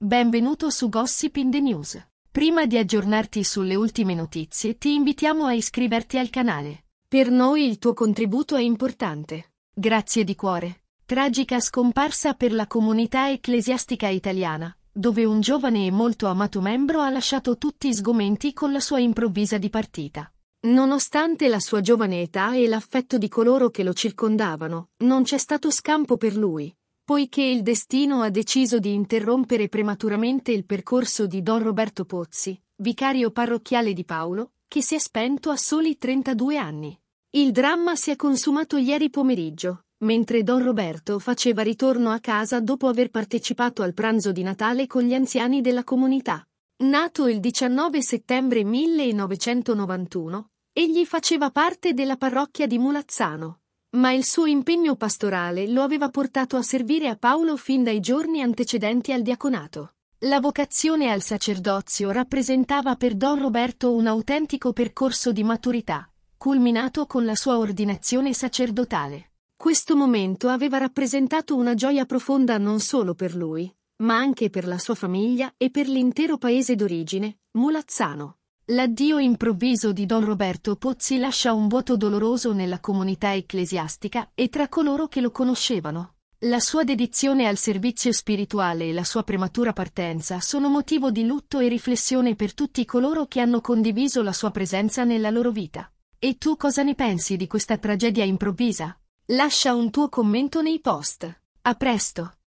Benvenuto su Gossip in the News. Prima di aggiornarti sulle ultime notizie, ti invitiamo a iscriverti al canale. Per noi il tuo contributo è importante. Grazie di cuore. Tragica scomparsa per la comunità ecclesiastica italiana, dove un giovane e molto amato membro ha lasciato tutti sgomenti con la sua improvvisa dipartita. Nonostante la sua giovane età e l'affetto di coloro che lo circondavano, non c'è stato scampo per lui poiché il destino ha deciso di interrompere prematuramente il percorso di Don Roberto Pozzi, vicario parrocchiale di Paolo, che si è spento a soli 32 anni. Il dramma si è consumato ieri pomeriggio, mentre Don Roberto faceva ritorno a casa dopo aver partecipato al pranzo di Natale con gli anziani della comunità. Nato il 19 settembre 1991, egli faceva parte della parrocchia di Mulazzano. Ma il suo impegno pastorale lo aveva portato a servire a Paolo fin dai giorni antecedenti al diaconato. La vocazione al sacerdozio rappresentava per Don Roberto un autentico percorso di maturità, culminato con la sua ordinazione sacerdotale. Questo momento aveva rappresentato una gioia profonda non solo per lui, ma anche per la sua famiglia e per l'intero paese d'origine, Mulazzano. L'addio improvviso di Don Roberto Pozzi lascia un vuoto doloroso nella comunità ecclesiastica e tra coloro che lo conoscevano. La sua dedizione al servizio spirituale e la sua prematura partenza sono motivo di lutto e riflessione per tutti coloro che hanno condiviso la sua presenza nella loro vita. E tu cosa ne pensi di questa tragedia improvvisa? Lascia un tuo commento nei post. A presto!